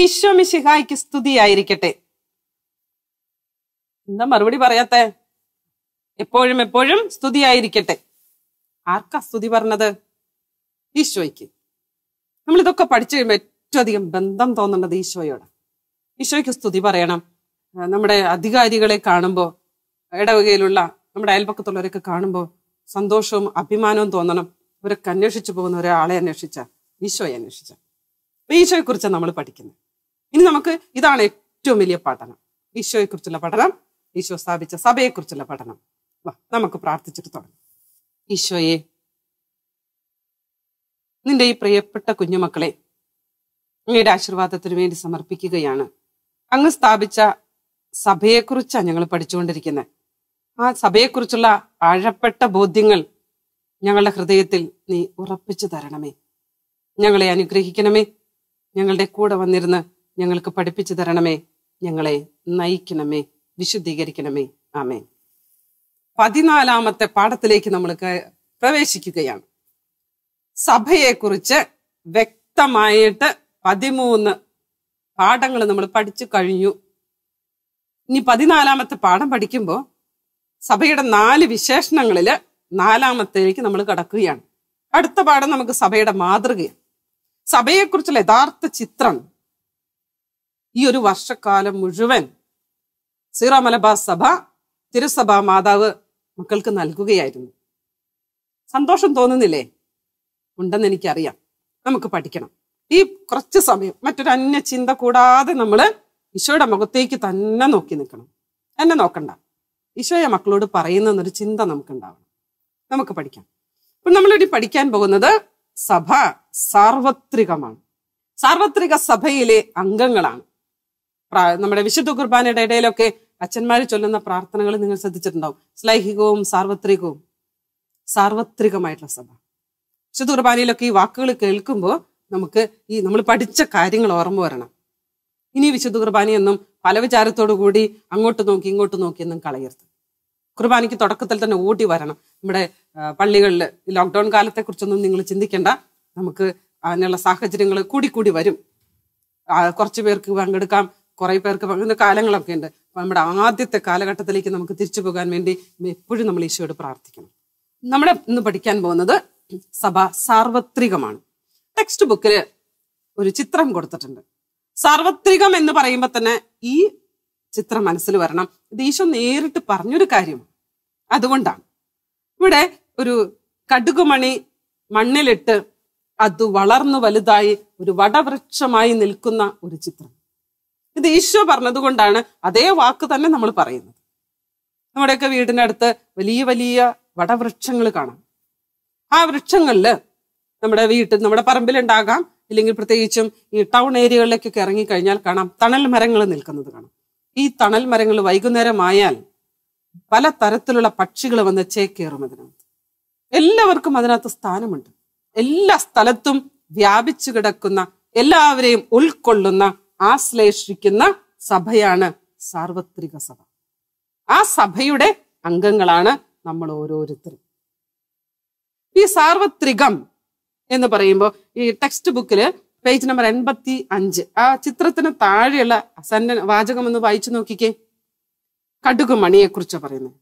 ഈശോ സ്തുതി സ്തുതിയായിരിക്കട്ടെ എന്താ മറുപടി പറയാത്തെ എപ്പോഴും എപ്പോഴും സ്തുതിയായിരിക്കട്ടെ ആർക്കാ സ്തുതി പറഞ്ഞത് ഈശോയ്ക്ക് നമ്മൾ ഇതൊക്കെ പഠിച്ചു കഴിയുമ്പോൾ ഏറ്റവും അധികം ബന്ധം തോന്നുന്നത് ഈശോയോട് ഈശോയ്ക്ക് സ്തുതി പറയണം നമ്മുടെ അധികാരികളെ കാണുമ്പോൾ ഇടവകയിലുള്ള നമ്മുടെ അയൽപക്കത്തുള്ളവരൊക്കെ കാണുമ്പോൾ സന്തോഷവും അഭിമാനവും തോന്നണം അവരൊക്കെ അന്വേഷിച്ചു പോകുന്ന ഒരാളെ അന്വേഷിച്ച ഈശോയെ അന്വേഷിച്ച ഈശോയെക്കുറിച്ചാണ് നമ്മൾ പഠിക്കുന്നത് ഇനി നമുക്ക് ഇതാണ് ഏറ്റവും വലിയ പഠനം ഈശോയെക്കുറിച്ചുള്ള പഠനം ഈശോ സ്ഥാപിച്ച സഭയെക്കുറിച്ചുള്ള പഠനം നമുക്ക് പ്രാർത്ഥിച്ചിട്ട് തുടങ്ങാം ഈശോയെ നിന്റെ ഈ പ്രിയപ്പെട്ട കുഞ്ഞുമക്കളെ അങ്ങയുടെ ആശീർവാദത്തിന് വേണ്ടി സമർപ്പിക്കുകയാണ് അങ്ങ് സ്ഥാപിച്ച സഭയെക്കുറിച്ചാണ് ഞങ്ങൾ പഠിച്ചുകൊണ്ടിരിക്കുന്നത് ആ സഭയെക്കുറിച്ചുള്ള ആഴപ്പെട്ട ബോധ്യങ്ങൾ ഞങ്ങളുടെ ഹൃദയത്തിൽ നീ ഉറപ്പിച്ചു തരണമേ ഞങ്ങളെ അനുഗ്രഹിക്കണമേ ഞങ്ങളുടെ കൂടെ വന്നിരുന്ന് ഞങ്ങൾക്ക് പഠിപ്പിച്ചു തരണമേ ഞങ്ങളെ നയിക്കണമേ വിശുദ്ധീകരിക്കണമേ ആമേ പതിനാലാമത്തെ പാഠത്തിലേക്ക് നമ്മൾ പ്രവേശിക്കുകയാണ് സഭയെക്കുറിച്ച് വ്യക്തമായിട്ട് പതിമൂന്ന് പാഠങ്ങൾ നമ്മൾ പഠിച്ചു കഴിഞ്ഞു ഇനി പതിനാലാമത്തെ പാഠം പഠിക്കുമ്പോൾ സഭയുടെ നാല് വിശേഷണങ്ങളിൽ നാലാമത്തേക്ക് നമ്മൾ കടക്കുകയാണ് അടുത്ത പാഠം നമുക്ക് സഭയുടെ മാതൃകയാണ് സഭയെക്കുറിച്ചുള്ള യഥാർത്ഥ ചിത്രം ഈ ഒരു വർഷക്കാലം മുഴുവൻ സീറോ മലബാർ സഭ തിരുസഭ മാതാവ് മക്കൾക്ക് നൽകുകയായിരുന്നു സന്തോഷം തോന്നുന്നില്ലേ ഉണ്ടെന്ന് എനിക്കറിയാം നമുക്ക് പഠിക്കണം ഈ കുറച്ച് സമയം മറ്റൊരു അന്യ ചിന്ത കൂടാതെ നമ്മൾ ഈശോയുടെ മുഖത്തേക്ക് തന്നെ നോക്കി നിൽക്കണം എന്നെ നോക്കണ്ട ഈശോയെ മക്കളോട് പറയുന്ന ഒരു ചിന്ത നമുക്കുണ്ടാവണം നമുക്ക് പഠിക്കാം ഇപ്പം നമ്മളിവിടെ പഠിക്കാൻ പോകുന്നത് സഭ സാർവത്രികമാണ് സാർവത്രിക സഭയിലെ അംഗങ്ങളാണ് നമ്മുടെ വിശുദ്ധ കുർബാനയുടെ ഇടയിലൊക്കെ അച്ഛന്മാർ ചൊല്ലുന്ന പ്രാർത്ഥനകൾ നിങ്ങൾ ശ്രദ്ധിച്ചിട്ടുണ്ടാവും സ്ലൈഹികവും സാർവത്രികവും സാർവത്രികമായിട്ടുള്ള സഭ വിശുദ്ധ കുർബാനയിലൊക്കെ ഈ വാക്കുകൾ കേൾക്കുമ്പോൾ നമുക്ക് ഈ നമ്മൾ പഠിച്ച കാര്യങ്ങൾ ഓർമ്മ വരണം ഇനി വിശുദ്ധ കുർബാനയൊന്നും പല വിചാരത്തോടു കൂടി അങ്ങോട്ട് നോക്കി ഇങ്ങോട്ട് നോക്കിയെന്നും കളയരുത് കുർബാനയ്ക്ക് തുടക്കത്തിൽ തന്നെ ഓടി വരണം നമ്മുടെ പള്ളികളിൽ ലോക്ക്ഡൗൺ കാലത്തെക്കുറിച്ചൊന്നും നിങ്ങൾ ചിന്തിക്കേണ്ട നമുക്ക് അതിനുള്ള സാഹചര്യങ്ങൾ കൂടി കൂടി വരും കുറച്ച് പേർക്ക് പങ്കെടുക്കാം കുറെ പേർക്ക് പറയുന്ന കാലങ്ങളൊക്കെ ഉണ്ട് അപ്പൊ നമ്മുടെ ആദ്യത്തെ കാലഘട്ടത്തിലേക്ക് നമുക്ക് തിരിച്ചു പോകാൻ വേണ്ടി എപ്പോഴും നമ്മൾ ഈശോയോട് പ്രാർത്ഥിക്കണം നമ്മൾ ഇന്ന് പഠിക്കാൻ പോകുന്നത് സഭ സാർവത്രികമാണ് ടെക്സ്റ്റ് ബുക്കിൽ ഒരു ചിത്രം കൊടുത്തിട്ടുണ്ട് സാർവത്രികം എന്ന് പറയുമ്പോൾ തന്നെ ഈ ചിത്രം മനസ്സിൽ വരണം ഇത് ഈശോ നേരിട്ട് പറഞ്ഞൊരു കാര്യം അതുകൊണ്ടാണ് ഇവിടെ ഒരു കടുകുമണി മണ്ണിലിട്ട് അത് വളർന്നു വലുതായി ഒരു വടവൃക്ഷമായി നിൽക്കുന്ന ഒരു ചിത്രം ഇത് ഈശോ പറഞ്ഞതുകൊണ്ടാണ് അതേ വാക്ക് തന്നെ നമ്മൾ പറയുന്നത് നമ്മുടെയൊക്കെ വീടിനടുത്ത് വലിയ വലിയ വടവൃക്ഷങ്ങൾ കാണാം ആ വൃക്ഷങ്ങളിൽ നമ്മുടെ വീട്ടിൽ നമ്മുടെ പറമ്പിലുണ്ടാകാം ഇല്ലെങ്കിൽ പ്രത്യേകിച്ചും ഈ ടൗൺ ഏരിയകളിലേക്കൊക്കെ ഇറങ്ങിക്കഴിഞ്ഞാൽ കാണാം തണൽ മരങ്ങൾ നിൽക്കുന്നത് കാണാം ഈ തണൽ മരങ്ങൾ വൈകുന്നേരമായാൽ പല തരത്തിലുള്ള പക്ഷികൾ വന്ന് ചേക്കേറും അതിനകത്ത് എല്ലാവർക്കും അതിനകത്ത് സ്ഥാനമുണ്ട് എല്ലാ സ്ഥലത്തും വ്യാപിച്ചു കിടക്കുന്ന എല്ലാവരെയും ഉൾക്കൊള്ളുന്ന ആശ്ലേഷിക്കുന്ന സഭയാണ് സാർവത്രിക സഭ ആ സഭയുടെ അംഗങ്ങളാണ് നമ്മൾ ഓരോരുത്തരും ഈ സാർവത്രികം എന്ന് പറയുമ്പോൾ ഈ ടെക്സ്റ്റ് ബുക്കിൽ പേജ് നമ്പർ എൺപത്തി അഞ്ച് ആ ചിത്രത്തിന് താഴെയുള്ള സന്ന വാചകം ഒന്ന് വായിച്ചു നോക്കിക്കേ കടുക് മണിയെക്കുറിച്ച് പറയുന്നത്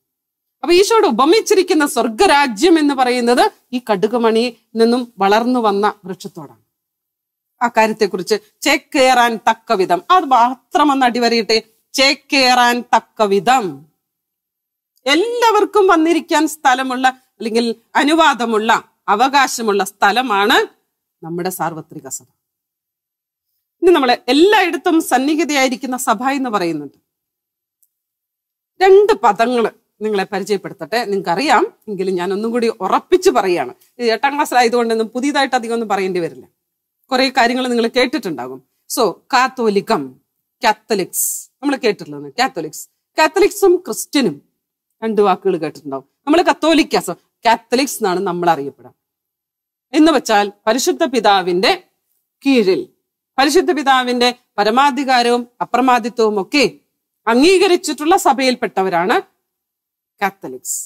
അപ്പൊ ഈശോട് ഉപമിച്ചിരിക്കുന്ന സ്വർഗരാജ്യം എന്ന് പറയുന്നത് ഈ കടുകുമണിയിൽ നിന്നും വളർന്നു വന്ന വൃക്ഷത്തോടാണ് അക്കാര്യത്തെക്കുറിച്ച് ചേക്കേറാൻ തക്ക വിധം അത് മാത്രം ഒന്ന് അടിവരയിട്ടെ ചേക്കേറാൻ തക്ക വിധം എല്ലാവർക്കും വന്നിരിക്കാൻ സ്ഥലമുള്ള അല്ലെങ്കിൽ അനുവാദമുള്ള അവകാശമുള്ള സ്ഥലമാണ് നമ്മുടെ സാർവത്രിക സഭ ഇനി നമ്മൾ എല്ലായിടത്തും സന്നിഹിതയായിരിക്കുന്ന സഭ എന്ന് പറയുന്നുണ്ട് രണ്ട് പദങ്ങൾ നിങ്ങളെ പരിചയപ്പെടുത്തട്ടെ നിങ്ങൾക്കറിയാം എങ്കിലും ഞാൻ ഒന്നും കൂടി ഉറപ്പിച്ച് പറയാണ് എട്ടാം ക്ലാസ്സിലായതുകൊണ്ടൊന്നും പുതിയതായിട്ട് അധികം ഒന്നും പറയേണ്ടി വരില്ല കുറെ കാര്യങ്ങൾ നിങ്ങൾ കേട്ടിട്ടുണ്ടാകും സോ കാത്തോലിക്കം കാത്തലിക്സ് നമ്മൾ കേട്ടിട്ടുള്ളത് കാത്തോലിക്സ് കാത്തലിക്സും ക്രിസ്ത്യനും രണ്ട് വാക്കുകൾ കേട്ടിട്ടുണ്ടാവും നമ്മൾ കത്തോലിക്കാസ് കാത്തലിക്സ് എന്നാണ് നമ്മൾ അറിയപ്പെടാം എന്ന് വെച്ചാൽ പരിശുദ്ധ പിതാവിന്റെ കീഴിൽ പരിശുദ്ധ പിതാവിന്റെ പരമാധികാരവും അപ്രമാദിത്വവും ഒക്കെ അംഗീകരിച്ചിട്ടുള്ള സഭയിൽപ്പെട്ടവരാണ് കാത്തലിക്സ്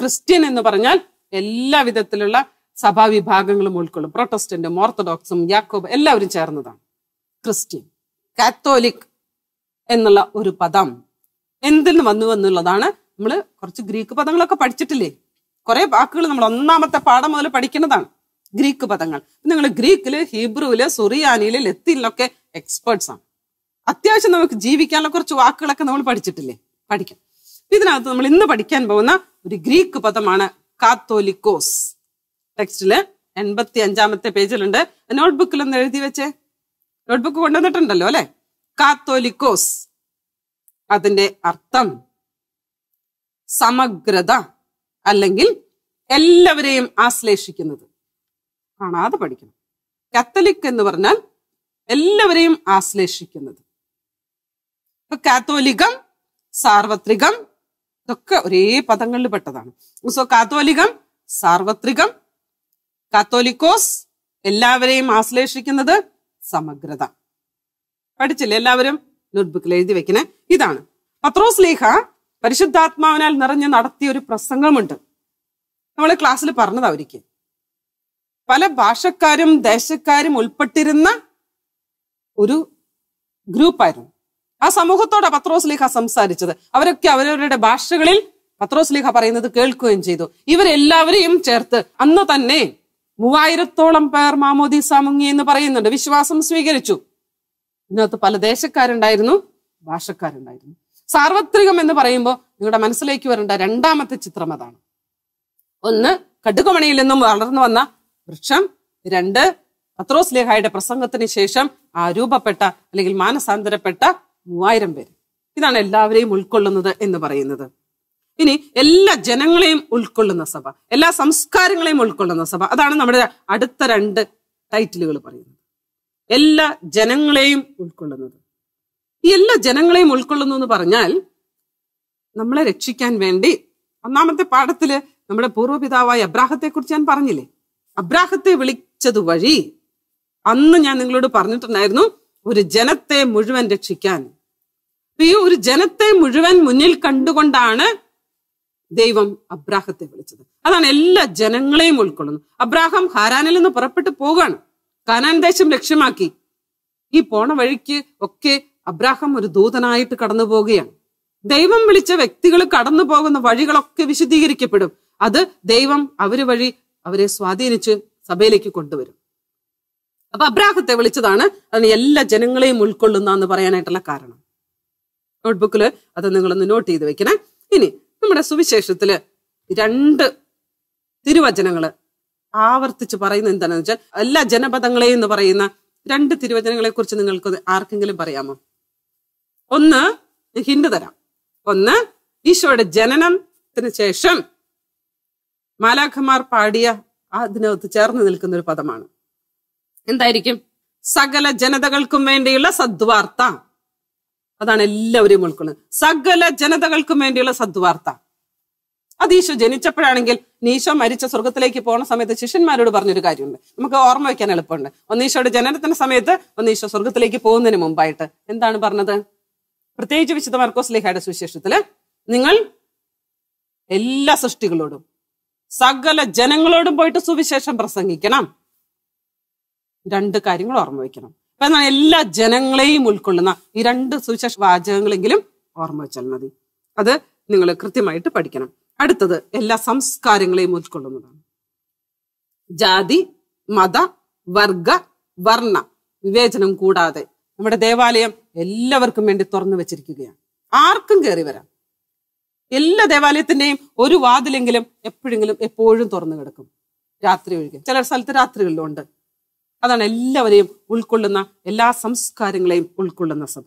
ക്രിസ്ത്യൻ എന്ന് പറഞ്ഞാൽ എല്ലാ വിധത്തിലുള്ള സഭാവിഭാഗങ്ങളും ഉൾക്കൊള്ളും പ്രൊട്ടസ്റ്റന്റും ഓർത്തഡോക്സും യാക്കോബ് എല്ലാവരും ചേർന്നതാണ് ക്രിസ്ത്യൻ കാത്തോലിക് എന്നുള്ള ഒരു പദം എന്തിൽ വന്നു എന്നുള്ളതാണ് നമ്മൾ കുറച്ച് ഗ്രീക്ക് പദങ്ങളൊക്കെ പഠിച്ചിട്ടില്ലേ കുറെ വാക്കുകൾ നമ്മൾ ഒന്നാമത്തെ പാഠം മുതൽ പഠിക്കുന്നതാണ് ഗ്രീക്ക് പദങ്ങൾ നിങ്ങൾ ഗ്രീക്കില് ഹീബ്രുവില് സുറിയാനിയില് ലത്തീനിലൊക്കെ എക്സ്പേർട്സ് ആണ് അത്യാവശ്യം നമുക്ക് ജീവിക്കാനുള്ള കുറച്ച് വാക്കുകളൊക്കെ നമ്മൾ പഠിച്ചിട്ടില്ലേ പഠിക്കാം ഇതിനകത്ത് നമ്മൾ ഇന്ന് പഠിക്കാൻ പോകുന്ന ഒരു ഗ്രീക്ക് പദമാണ് കാത്തോലിക്കോസ് ടെക്സ്റ്റില് എൺപത്തി അഞ്ചാമത്തെ പേജിലുണ്ട് നോട്ട്ബുക്കിലൊന്ന് ഒന്ന് എഴുതി വെച്ചേ നോട്ട്ബുക്ക് കൊണ്ടുവന്നിട്ടുണ്ടല്ലോ അല്ലെ കാത്തോലിക്കോസ് അതിന്റെ അർത്ഥം സമഗ്രത അല്ലെങ്കിൽ എല്ലാവരെയും ആശ്ലേഷിക്കുന്നത് കാണാതെ പഠിക്കണം കാത്തലിക് എന്ന് പറഞ്ഞാൽ എല്ലാവരെയും ആശ്ലേഷിക്കുന്നത് ഇപ്പൊ കാത്തോലികം സാർവത്രികം ഇതൊക്കെ ഒരേ പദങ്ങളിൽ പെട്ടതാണ് സോ കാത്തോലികം സാർവത്രികം കാത്തോലിക്കോസ് എല്ലാവരെയും ആശ്ലേഷിക്കുന്നത് സമഗ്രത പഠിച്ചില്ലേ എല്ലാവരും നോട്ട്ബുക്കിൽ എഴുതി വെക്കണേ ഇതാണ് പത്രോസ് ലേഖ പരിശുദ്ധാത്മാവിനാൽ നിറഞ്ഞ് നടത്തിയ ഒരു പ്രസംഗമുണ്ട് നമ്മൾ ക്ലാസ്സിൽ പറഞ്ഞതാ ഒരിക്കൽ പല ഭാഷക്കാരും ദേശക്കാരും ഉൾപ്പെട്ടിരുന്ന ഒരു ഗ്രൂപ്പായിരുന്നു ആ സമൂഹത്തോടെ പത്രോസ് ലേഖ സംസാരിച്ചത് അവരൊക്കെ അവരവരുടെ ഭാഷകളിൽ പത്രോസ് ലേഖ പറയുന്നത് കേൾക്കുകയും ചെയ്തു ഇവരെല്ലാവരെയും ചേർത്ത് അന്ന് തന്നെ മൂവായിരത്തോളം പേർ മാമോദീസ മുങ്ങി എന്ന് പറയുന്നുണ്ട് വിശ്വാസം സ്വീകരിച്ചു ഇതിനകത്ത് പല ദേശക്കാരുണ്ടായിരുന്നു ഭാഷക്കാരുണ്ടായിരുന്നു സാർവത്രികം എന്ന് പറയുമ്പോൾ നിങ്ങളുടെ മനസ്സിലേക്ക് വരേണ്ട രണ്ടാമത്തെ ചിത്രം അതാണ് ഒന്ന് കടുകുമണിയിൽ നിന്നും വളർന്നു വന്ന വൃക്ഷം രണ്ട് പത്രോസ് ലേഹായുടെ പ്രസംഗത്തിന് ശേഷം ആ രൂപപ്പെട്ട അല്ലെങ്കിൽ മാനസാന്തരപ്പെട്ട മൂവായിരം പേര് ഇതാണ് എല്ലാവരെയും ഉൾക്കൊള്ളുന്നത് എന്ന് പറയുന്നത് ഇനി എല്ലാ ജനങ്ങളെയും ഉൾക്കൊള്ളുന്ന സഭ എല്ലാ സംസ്കാരങ്ങളെയും ഉൾക്കൊള്ളുന്ന സഭ അതാണ് നമ്മുടെ അടുത്ത രണ്ട് ടൈറ്റിലുകൾ പറയുന്നത് എല്ലാ ജനങ്ങളെയും ഉൾക്കൊള്ളുന്നത് ഈ എല്ലാ ജനങ്ങളെയും ഉൾക്കൊള്ളുന്നു എന്ന് പറഞ്ഞാൽ നമ്മളെ രക്ഷിക്കാൻ വേണ്ടി ഒന്നാമത്തെ പാഠത്തില് നമ്മുടെ പൂർവ്വപിതാവായ അബ്രാഹത്തെ കുറിച്ച് ഞാൻ പറഞ്ഞില്ലേ അബ്രാഹത്തെ വിളിച്ചത് വഴി അന്ന് ഞാൻ നിങ്ങളോട് പറഞ്ഞിട്ടുണ്ടായിരുന്നു ഒരു ജനത്തെ മുഴുവൻ രക്ഷിക്കാൻ ഈ ഒരു ജനത്തെ മുഴുവൻ മുന്നിൽ കണ്ടുകൊണ്ടാണ് ദൈവം അബ്രാഹത്തെ വിളിച്ചത് അതാണ് എല്ലാ ജനങ്ങളെയും ഉൾക്കൊള്ളുന്നത് അബ്രാഹം ഹാരാനിൽ നിന്ന് പുറപ്പെട്ടു പോവുകയാണ് കാനാൻ ദേശം ലക്ഷ്യമാക്കി ഈ പോണ വഴിക്ക് ഒക്കെ അബ്രാഹം ഒരു ദൂതനായിട്ട് കടന്നു പോവുകയാണ് ദൈവം വിളിച്ച വ്യക്തികൾ കടന്നു പോകുന്ന വഴികളൊക്കെ വിശദീകരിക്കപ്പെടും അത് ദൈവം അവര് വഴി അവരെ സ്വാധീനിച്ച് സഭയിലേക്ക് കൊണ്ടുവരും അപ്പൊ അബ്രാഹത്തെ വിളിച്ചതാണ് അതിന് എല്ലാ ജനങ്ങളെയും ഉൾക്കൊള്ളുന്ന എന്ന് പറയാനായിട്ടുള്ള കാരണം നോട്ട്ബുക്കിൽ അത് നിങ്ങളൊന്ന് നോട്ട് ചെയ്ത് വെക്കണേ ഇനി നമ്മുടെ സുവിശേഷത്തില് രണ്ട് തിരുവചനങ്ങള് ആവർത്തിച്ച് പറയുന്ന എന്താണെന്ന് വെച്ചാൽ എല്ലാ ജനപദങ്ങളെയും എന്ന് പറയുന്ന രണ്ട് തിരുവചനങ്ങളെ കുറിച്ച് നിങ്ങൾക്ക് ആർക്കെങ്കിലും പറയാമോ ഒന്ന് ഹിന്ദു തരാം ഒന്ന് ഈശോയുടെ ജനനത്തിന് ശേഷം മാലാഖമാർ പാടിയ അതിനകത്ത് ചേർന്ന് നിൽക്കുന്ന ഒരു പദമാണ് എന്തായിരിക്കും സകല ജനതകൾക്കും വേണ്ടിയുള്ള സദ്വാർത്ത അതാണ് എല്ലാവരെയും ഉൾക്കൊള്ളുന്നത് സകല ജനതകൾക്കും വേണ്ടിയുള്ള സദ്വാർത്ത അത് ഈശോ ജനിച്ചപ്പോഴാണെങ്കിൽ നീശോ മരിച്ച സ്വർഗത്തിലേക്ക് പോകുന്ന സമയത്ത് ശിഷ്യന്മാരോട് പറഞ്ഞൊരു കാര്യമുണ്ട് നമുക്ക് ഓർമ്മ വയ്ക്കാൻ എളുപ്പമുണ്ട് ഒന്നീശോയുടെ ജനനത്തിന്റെ സമയത്ത് ഒന്നീശോ സ്വർഗത്തിലേക്ക് പോകുന്നതിന് മുമ്പായിട്ട് എന്താണ് പറഞ്ഞത് പ്രത്യേകിച്ച് വിശുദ്ധ മർക്കോസ് ലേഖയുടെ സുവിശേഷത്തില് നിങ്ങൾ എല്ലാ സൃഷ്ടികളോടും സകല ജനങ്ങളോടും പോയിട്ട് സുവിശേഷം പ്രസംഗിക്കണം രണ്ട് കാര്യങ്ങൾ ഓർമ്മ വയ്ക്കണം എന്നാണ് എല്ലാ ജനങ്ങളെയും ഉൾക്കൊള്ളുന്ന ഈ രണ്ട് സുവിശേഷ വാചകങ്ങളെങ്കിലും ഓർമ്മ വെച്ചാൽ മതി അത് നിങ്ങൾ കൃത്യമായിട്ട് പഠിക്കണം അടുത്തത് എല്ലാ സംസ്കാരങ്ങളെയും ഉൾക്കൊള്ളുന്നതാണ് ജാതി മത വർഗ വർണ്ണ വിവേചനം കൂടാതെ നമ്മുടെ ദേവാലയം എല്ലാവർക്കും വേണ്ടി തുറന്നു വെച്ചിരിക്കുകയാണ് ആർക്കും കയറി വരാം എല്ലാ ദേവാലയത്തിന്റെയും ഒരു വാതിലെങ്കിലും എപ്പോഴെങ്കിലും എപ്പോഴും തുറന്നു കിടക്കും രാത്രി ഒഴികെ ചില സ്ഥലത്ത് രാത്രികളിലുണ്ട് അതാണ് എല്ലാവരെയും ഉൾക്കൊള്ളുന്ന എല്ലാ സംസ്കാരങ്ങളെയും ഉൾക്കൊള്ളുന്ന സഭ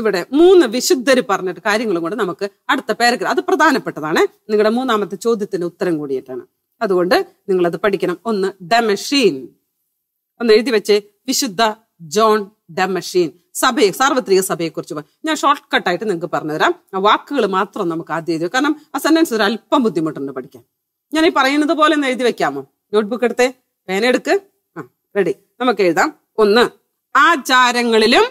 ഇവിടെ മൂന്ന് വിശുദ്ധർ പറഞ്ഞിട്ട് കാര്യങ്ങളും കൂടെ നമുക്ക് അടുത്ത പാരഗ്രാഫ് അത് പ്രധാനപ്പെട്ടതാണ് നിങ്ങളുടെ മൂന്നാമത്തെ ചോദ്യത്തിന്റെ ഉത്തരം കൂടിയിട്ടാണ് അതുകൊണ്ട് നിങ്ങൾ അത് പഠിക്കണം ഒന്ന് ഡെമഷീൻ ഒന്ന് എഴുതി വെച്ച് വിശുദ്ധ ജോൺ ഡെമഷീൻ സഭയെ സാർവത്രിക സഭയെക്കുറിച്ച് ഞാൻ ഷോർട്ട് കട്ടായിട്ട് നിങ്ങൾക്ക് പറഞ്ഞുതരാം വാക്കുകൾ മാത്രം നമുക്ക് ആദ്യം എഴുതി കാരണം ആ സെന്റൻസ് ഒരു അല്പം ബുദ്ധിമുട്ടുണ്ട് പഠിക്കാൻ ഞാൻ ഈ പറയുന്നത് പോലെ ഒന്ന് എഴുതി വെക്കാമോ നോട്ട്ബുക്ക് എടുത്തേ പേന എടുക്ക് ആ റെഡി നമുക്ക് എഴുതാം ഒന്ന് ആചാരങ്ങളിലും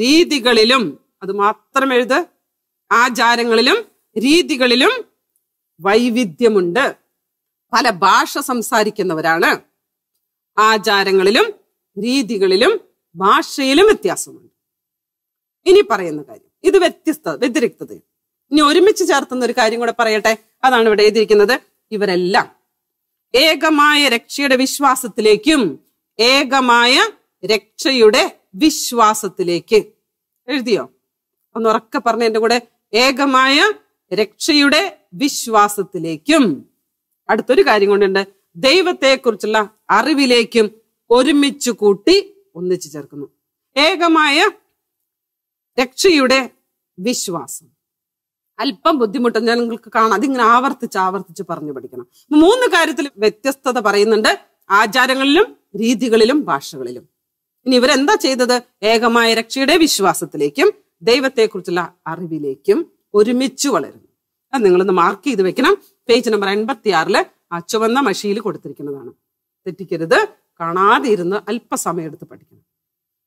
രീതികളിലും അത് മാത്രം എഴുത് ആചാരങ്ങളിലും രീതികളിലും വൈവിധ്യമുണ്ട് പല ഭാഷ സംസാരിക്കുന്നവരാണ് ആചാരങ്ങളിലും രീതികളിലും ഭാഷയിലും വ്യത്യാസമുണ്ട് ഇനി പറയുന്ന കാര്യം ഇത് വ്യത്യസ്ത വ്യതിരിക്തത ഇനി ഒരുമിച്ച് ചേർത്തുന്ന ഒരു കാര്യം കൂടെ പറയട്ടെ അതാണ് ഇവിടെ എഴുതിയിരിക്കുന്നത് ഇവരെല്ലാം ഏകമായ രക്ഷയുടെ വിശ്വാസത്തിലേക്കും ഏകമായ രക്ഷയുടെ വിശ്വാസത്തിലേക്ക് എഴുതിയോ ഒന്ന് ഉറക്കെ പറഞ്ഞ എന്റെ കൂടെ ഏകമായ രക്ഷയുടെ വിശ്വാസത്തിലേക്കും അടുത്തൊരു കാര്യം കൊണ്ടുണ്ട് ദൈവത്തെക്കുറിച്ചുള്ള അറിവിലേക്കും ഒരുമിച്ച് കൂട്ടി ഒന്നിച്ചു ചേർക്കുന്നു ഏകമായ രക്ഷയുടെ വിശ്വാസം അല്പം ബുദ്ധിമുട്ട് ഞാൻ നിങ്ങൾക്ക് കാണാം അതിങ്ങനെ ആവർത്തിച്ച് ആവർത്തിച്ച് പറഞ്ഞു പഠിക്കണം മൂന്ന് കാര്യത്തിൽ വ്യത്യസ്തത പറയുന്നുണ്ട് ആചാരങ്ങളിലും രീതികളിലും ഭാഷകളിലും ഇനി ഇവരെന്താ ചെയ്തത് ഏകമായ രക്ഷയുടെ വിശ്വാസത്തിലേക്കും ദൈവത്തെക്കുറിച്ചുള്ള അറിവിലേക്കും ഒരുമിച്ച് വളരുന്നു അത് നിങ്ങളൊന്ന് മാർക്ക് ചെയ്ത് വെക്കണം പേജ് നമ്പർ എൺപത്തി ആറില് ആ ചുവന്ന മഷിയിൽ കൊടുത്തിരിക്കുന്നതാണ് തെറ്റിക്കരുത് കാണാതെ ഇരുന്ന് അല്പസമയം എടുത്ത് പഠിക്കണം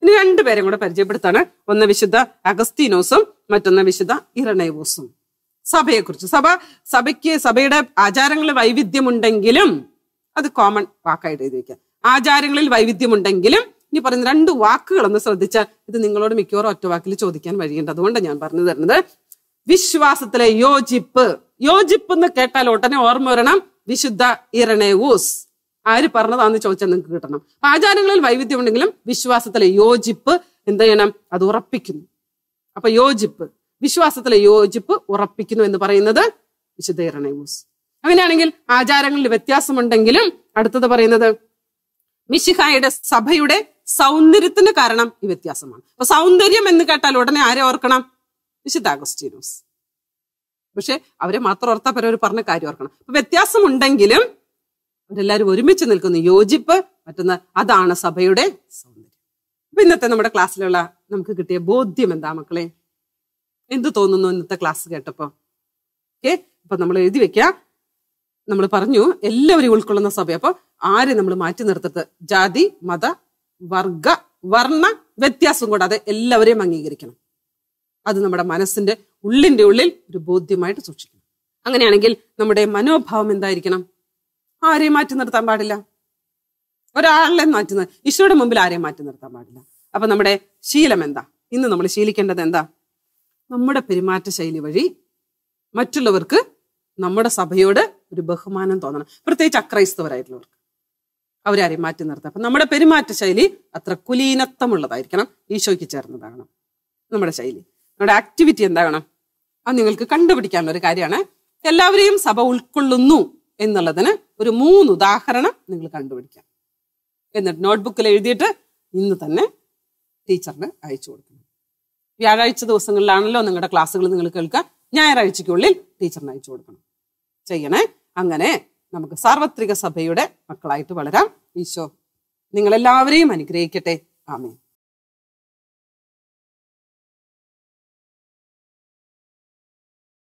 ഇനി രണ്ടുപേരും കൂടെ പരിചയപ്പെടുത്താണ് ഒന്ന് വിശുദ്ധ അഗസ്തീനോസും മറ്റൊന്ന് വിശുദ്ധ ഇറണൈവോസും സഭയെക്കുറിച്ച് സഭ സഭയ്ക്ക് സഭയുടെ ആചാരങ്ങളിൽ വൈവിധ്യമുണ്ടെങ്കിലും അത് കോമൺ വാക്കായിട്ട് എഴുതി വെക്കുക ആചാരങ്ങളിൽ വൈവിധ്യമുണ്ടെങ്കിലും ഇനി പറയുന്ന രണ്ട് ഒന്ന് ശ്രദ്ധിച്ചാൽ ഇത് നിങ്ങളോട് മിക്കവാറും ഒറ്റ വാക്കിൽ ചോദിക്കാൻ വഴിയുണ്ട് അതുകൊണ്ട് ഞാൻ പറഞ്ഞു തരുന്നത് വിശ്വാസത്തിലെ യോജിപ്പ് യോജിപ്പ് എന്ന് കേട്ടാൽ ഉടനെ ഓർമ്മ വരണം വിശുദ്ധ ഇരണേവൂസ് ആര് പറഞ്ഞതാന്ന് ചോദിച്ചാൽ നിങ്ങൾക്ക് കിട്ടണം അപ്പൊ ആചാരങ്ങളിൽ വൈവിധ്യം ഉണ്ടെങ്കിലും വിശ്വാസത്തിലെ യോജിപ്പ് എന്ത് ചെയ്യണം അത് ഉറപ്പിക്കുന്നു അപ്പൊ യോജിപ്പ് വിശ്വാസത്തിലെ യോജിപ്പ് ഉറപ്പിക്കുന്നു എന്ന് പറയുന്നത് വിശുദ്ധ ഇരണേവൂസ് അങ്ങനെയാണെങ്കിൽ ആചാരങ്ങളിൽ വ്യത്യാസമുണ്ടെങ്കിലും അടുത്തത് പറയുന്നത് മിഷിഹായുടെ സഭയുടെ സൗന്ദര്യത്തിന് കാരണം ഈ വ്യത്യാസമാണ് അപ്പൊ സൗന്ദര്യം എന്ന് കേട്ടാൽ ഉടനെ ആരെ ഓർക്കണം വിശുദ്ധ അഗസ്റ്റീനോസ് പക്ഷെ അവരെ മാത്രം ഓർത്താ പരവർ പറഞ്ഞ കാര്യം ഓർക്കണം അപ്പൊ വ്യത്യാസമുണ്ടെങ്കിലും അവരെല്ലാവരും ഒരുമിച്ച് നിൽക്കുന്നു യോജിപ്പ് മറ്റൊന്ന് അതാണ് സഭയുടെ സൗന്ദര്യം അപ്പൊ ഇന്നത്തെ നമ്മുടെ ക്ലാസ്സിലുള്ള നമുക്ക് കിട്ടിയ ബോധ്യം എന്താ മക്കളെ എന്തു തോന്നുന്നു ഇന്നത്തെ ക്ലാസ് കേട്ടപ്പോ ഓക്കെ അപ്പൊ നമ്മൾ എഴുതി വെക്കാം നമ്മൾ പറഞ്ഞു എല്ലാവരും ഉൾക്കൊള്ളുന്ന സഭ അപ്പൊ ആരെ നമ്മൾ മാറ്റി നിർത്തരുത് ജാതി മത വർഗ വർണ്ണ വ്യത്യാസം കൂടാതെ എല്ലാവരെയും അംഗീകരിക്കണം അത് നമ്മുടെ മനസ്സിന്റെ ഉള്ളിന്റെ ഉള്ളിൽ ഒരു ബോധ്യമായിട്ട് സൂക്ഷിക്കണം അങ്ങനെയാണെങ്കിൽ നമ്മുടെ മനോഭാവം എന്തായിരിക്കണം ആരെയും മാറ്റി നിർത്താൻ പാടില്ല ഒരാളെ മാറ്റി ഈശോയുടെ മുമ്പിൽ ആരെയും മാറ്റി നിർത്താൻ പാടില്ല അപ്പൊ നമ്മുടെ ശീലം എന്താ ഇന്ന് നമ്മൾ ശീലിക്കേണ്ടത് എന്താ നമ്മുടെ പെരുമാറ്റ ശൈലി വഴി മറ്റുള്ളവർക്ക് നമ്മുടെ സഭയോട് ഒരു ബഹുമാനം തോന്നണം പ്രത്യേകിച്ച് അക്രൈസ്തവരായിട്ടുള്ളവർക്ക് അവരാരെയും മാറ്റി നിർത്തുക അപ്പം നമ്മുടെ പെരുമാറ്റ ശൈലി അത്ര കുലീനത്വമുള്ളതായിരിക്കണം ഈശോയ്ക്ക് ചേർന്നതാകണം നമ്മുടെ ശൈലി നമ്മുടെ ആക്ടിവിറ്റി എന്താകണം അത് നിങ്ങൾക്ക് കണ്ടുപിടിക്കാനുള്ള ഒരു കാര്യമാണ് എല്ലാവരെയും സഭ ഉൾക്കൊള്ളുന്നു എന്നുള്ളതിന് ഒരു മൂന്ന് ഉദാഹരണം നിങ്ങൾ കണ്ടുപിടിക്കാം എന്നിട്ട് നോട്ട്ബുക്കിൽ എഴുതിയിട്ട് ഇന്ന് തന്നെ ടീച്ചറിന് അയച്ചു കൊടുക്കണം വ്യാഴാഴ്ച ദിവസങ്ങളിലാണല്ലോ നിങ്ങളുടെ ക്ലാസ്സുകൾ നിങ്ങൾ കേൾക്കുക ഞായറാഴ്ചയ്ക്കുള്ളിൽ ടീച്ചറിന് അയച്ചു കൊടുക്കണം ചെയ്യണേ അങ്ങനെ നമുക്ക് സാർവത്രിക സഭയുടെ മക്കളായിട്ട് വളരാം ഈശോ നിങ്ങളെല്ലാവരെയും അനുഗ്രഹിക്കട്ടെ ആമേ